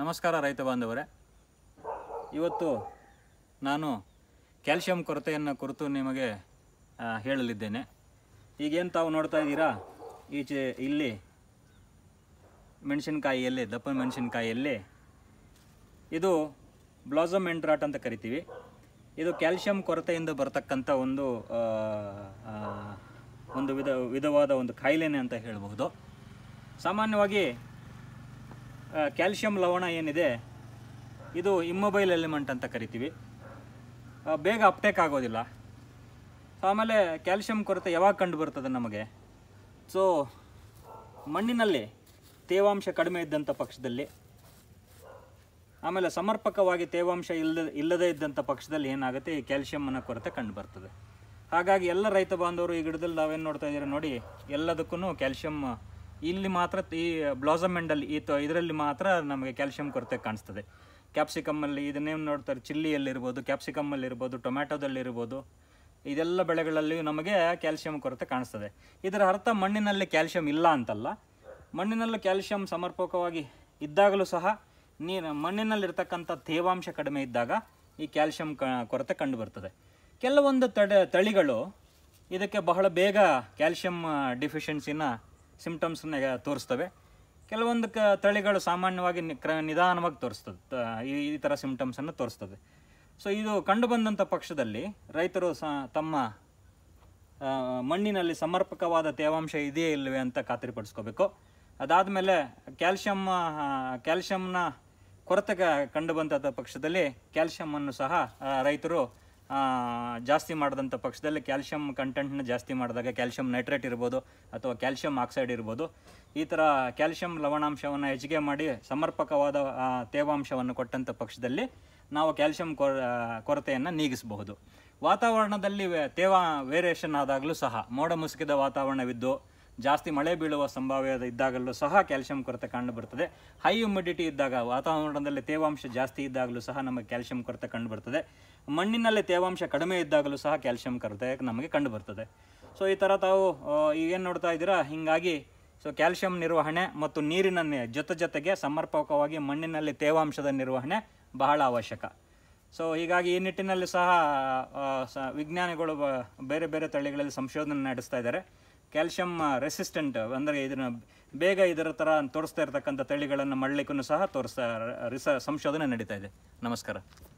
ನಮಸ್ಕಾರ ರೈತ ಬಾಂಧವರೇ ಇವತ್ತು ನಾನು ಕ್ಯಾಲ್ಶಿಯಂ ಕೊರತೆಯನ್ನು ಕುರಿತು ನಿಮಗೆ ಹೇಳಲಿದ್ದೇನೆ ಈಗೇನು ತಾವು ನೋಡ್ತಾ ಇದ್ದೀರಾ ಈಚೆ ಇಲ್ಲಿ ಮೆಣಸಿನಕಾಯಿಯಲ್ಲಿ ದಪ್ಪನ ಮೆಣಸಿನ್ಕಾಯಿಯಲ್ಲಿ ಇದು ಬ್ಲಾಸಮ್ ಎಂಟ್ರಾಟ್ ಅಂತ ಕರಿತೀವಿ ಇದು ಕ್ಯಾಲ್ಶಿಯಂ ಕೊರತೆಯಿಂದ ಬರತಕ್ಕಂಥ ಒಂದು ಒಂದು ವಿಧ ವಿಧವಾದ ಒಂದು ಕಾಯಿಲೆನೇ ಅಂತ ಹೇಳಬಹುದು ಸಾಮಾನ್ಯವಾಗಿ ಕ್ಯಾಲ್ಶಿಯಂ ಲವಣ ಏನಿದೆ ಇದು ಇಮ್ಮೊಬೈಲ್ ಎಲಿಮೆಂಟ್ ಅಂತ ಕರಿತೀವಿ ಬೇಗ ಅಪ್ಟೇಕ್ ಆಗೋದಿಲ್ಲ ಆಮೇಲೆ ಕ್ಯಾಲ್ಶಿಯಂ ಕೊರತೆ ಯಾವಾಗ ಕಂಡು ಬರ್ತದೆ ನಮಗೆ ಸೊ ಮಣ್ಣಿನಲ್ಲಿ ತೇವಾಂಶ ಕಡಿಮೆ ಇದ್ದಂಥ ಪಕ್ಷದಲ್ಲಿ ಆಮೇಲೆ ಸಮರ್ಪಕವಾಗಿ ತೇವಾಂಶ ಇಲ್ಲದ ಇಲ್ಲದೇ ಇದ್ದಂಥ ಪಕ್ಷದಲ್ಲಿ ಏನಾಗುತ್ತೆ ಈ ಕ್ಯಾಲ್ಶಿಯಮ್ಮನ ಕೊರತೆ ಕಂಡು ಬರ್ತದೆ ಹಾಗಾಗಿ ಎಲ್ಲ ರೈತ ಬಾಂಧವರು ಈ ಗಿಡದಲ್ಲಿ ನಾವೇನು ನೋಡ್ತಾ ಇದ್ದೀರ ನೋಡಿ ಎಲ್ಲದಕ್ಕೂ ಕ್ಯಾಲ್ಶಿಯಮ್ ಇಲ್ಲಿ ಮಾತ್ರ ಈ ಬ್ಲಾಸಮ್ ಎಂಡಲ್ಲಿ ಈ ಇದರಲ್ಲಿ ಮಾತ್ರ ನಮಗೆ ಕ್ಯಾಲ್ಸಿಯಂ ಕೊರತೆ ಕಾಣಿಸ್ತದೆ ಕ್ಯಾಪ್ಸಿಕಮ್ಮಲ್ಲಿ ಇದನ್ನೇನು ನೋಡ್ತಾರೆ ಚಿಲ್ಲಿಯಲ್ಲಿರ್ಬೋದು ಕ್ಯಾಪ್ಸಿಕಮ್ಮಲ್ಲಿರ್ಬೋದು ಟೊಮ್ಯಾಟೊದಲ್ಲಿರ್ಬೋದು ಇದೆಲ್ಲ ಬೆಳೆಗಳಲ್ಲಿಯೂ ನಮಗೆ ಕ್ಯಾಲ್ಶಿಯಂ ಕೊರತೆ ಕಾಣಿಸ್ತದೆ ಇದರ ಅರ್ಥ ಮಣ್ಣಿನಲ್ಲಿ ಕ್ಯಾಲ್ಸಿಯಂ ಇಲ್ಲ ಅಂತಲ್ಲ ಮಣ್ಣಿನಲ್ಲೂ ಕ್ಯಾಲ್ಸಿಯಂ ಸಮರ್ಪಕವಾಗಿ ಇದ್ದಾಗಲೂ ಸಹ ನೀರು ಮಣ್ಣಿನಲ್ಲಿರ್ತಕ್ಕಂಥ ತೇವಾಂಶ ಕಡಿಮೆ ಇದ್ದಾಗ ಈ ಕ್ಯಾಲ್ಸಿಯಂ ಕ ಕೊರತೆ ಕಂಡುಬರ್ತದೆ ಕೆಲವೊಂದು ತಡೆ ತಳಿಗಳು ಇದಕ್ಕೆ ಬಹಳ ಬೇಗ ಕ್ಯಾಲ್ಸಿಯಂ ಡಿಫಿಷಿಯನ್ಸಿನ ಸಿಮ್ಟಮ್ಸನ್ನ ತೋರಿಸ್ತವೆ ಕೆಲವೊಂದು ಕ ತಳಿಗಳು ಸಾಮಾನ್ಯವಾಗಿ ಕ್ರ ನಿಧಾನವಾಗಿ ತೋರಿಸ್ತದೆ ಈ ಈ ಥರ ಸಿಂಪ್ಟಮ್ಸನ್ನು ತೋರಿಸ್ತದೆ ಸೊ ಇದು ಕಂಡುಬಂದಂಥ ಪಕ್ಷದಲ್ಲಿ ರೈತರು ಸ ತಮ್ಮ ಮಣ್ಣಿನಲ್ಲಿ ಸಮರ್ಪಕವಾದ ತೇವಾಂಶ ಇದೆಯೇ ಇಲ್ಲವೇ ಅಂತ ಖಾತರಿಪಡಿಸ್ಕೋಬೇಕು ಮೇಲೆ ಕ್ಯಾಲ್ಶಿಯಂ ಕ್ಯಾಲ್ಶಿಯಂನ ಕೊರತೆ ಕಂಡು ಬಂದಂಥ ಪಕ್ಷದಲ್ಲಿ ಕ್ಯಾಲ್ಶಿಯಮನ್ನು ಸಹ ರೈತರು ಜಾಸ್ತಿ ಮಾಡಿದಂಥ ಪಕ್ಷದಲ್ಲಿ ಕ್ಯಾಲ್ಷಿಯಂ ಕಂಟೆಂಟ್ನ ಜಾಸ್ತಿ ಮಾಡಿದಾಗ ಕ್ಯಾಲ್ಶಿಯಂ ನೈಟ್ರೇಟ್ ಇರ್ಬೋದು ಅಥವಾ ಕ್ಯಾಲ್ಷಿಯಂ ಆಕ್ಸೈಡ್ ಇರ್ಬೋದು ಈ ಥರ ಕ್ಯಾಲ್ಷಿಯಂ ಲವಣಾಂಶವನ್ನು ಹೆಚ್ಚಿಗೆ ಮಾಡಿ ಸಮರ್ಪಕವಾದ ತೇವಾಂಶವನ್ನು ಕೊಟ್ಟಂಥ ಪಕ್ಷದಲ್ಲಿ ನಾವು ಕ್ಯಾಲ್ಶಿಯಂ ಕೊರತೆಯನ್ನು ನೀಗಿಸಬಹುದು ವಾತಾವರಣದಲ್ಲಿ ತೇವಾ ವೇರಿಯೇಷನ್ ಆದಾಗಲೂ ಸಹ ಮೋಡ ಮುಸುಕಿದ ವಾತಾವರಣವಿದ್ದು ಜಾಸ್ತಿ ಮಳೆ ಬೀಳುವ ಸಂಭಾವ್ಯ ಇದ್ದಾಗಲೂ ಸಹ ಕ್ಯಾಲ್ಸಿಯಂ ಕೊರತೆ ಕಂಡು ಬರ್ತದೆ ಹೈ ಹ್ಯುಮಿಡಿಟಿ ಇದ್ದಾಗ ವಾತಾವರಣದಲ್ಲಿ ತೇವಾಂಶ ಜಾಸ್ತಿ ಇದ್ದಾಗಲೂ ಸಹ ನಮಗೆ ಕ್ಯಾಲ್ಸಿಯಂ ಕೊರತೆ ಕಂಡು ಬರ್ತದೆ ಮಣ್ಣಿನಲ್ಲಿ ತೇವಾಂಶ ಕಡಿಮೆ ಇದ್ದಾಗಲೂ ಸಹ ಕ್ಯಾಲ್ಸಿಯಂ ಕೊರತೆ ನಮಗೆ ಕಂಡು ಬರ್ತದೆ ಸೊ ಈ ಥರ ತಾವು ಈಗೇನು ನೋಡ್ತಾ ಇದ್ದೀರಾ ಹೀಗಾಗಿ ಸೊ ಕ್ಯಾಲ್ಸಿಯಂ ನಿರ್ವಹಣೆ ಮತ್ತು ನೀರಿನ ಜೊತೆ ಜೊತೆಗೆ ಸಮರ್ಪಕವಾಗಿ ಮಣ್ಣಿನಲ್ಲಿ ತೇವಾಂಶದ ನಿರ್ವಹಣೆ ಬಹಳ ಅವಶ್ಯಕ ಸೊ ಹೀಗಾಗಿ ಈ ನಿಟ್ಟಿನಲ್ಲಿ ಸಹ ವಿಜ್ಞಾನಿಗಳು ಬೇರೆ ಬೇರೆ ತಳಿಗಳಲ್ಲಿ ಸಂಶೋಧನೆ ನಡೆಸ್ತಾ ಇದ್ದಾರೆ ಕ್ಯಾಲ್ಶಿಯಂ ರೆಸಿಸ್ಟೆಂಟ್ ಅಂದರೆ ಇದನ್ನು ಬೇಗ ಇದರ ಥರ ತೋರಿಸ್ತಾ ಇರತಕ್ಕಂಥ ತಳಿಗಳನ್ನು ಮಾಡಲಿಕ್ಕೂ ಸಹ ತೋರಿಸ್ತಾ ರಿಸ ಸಂಶೋಧನೆ ನಡೀತಾ ಇದೆ ನಮಸ್ಕಾರ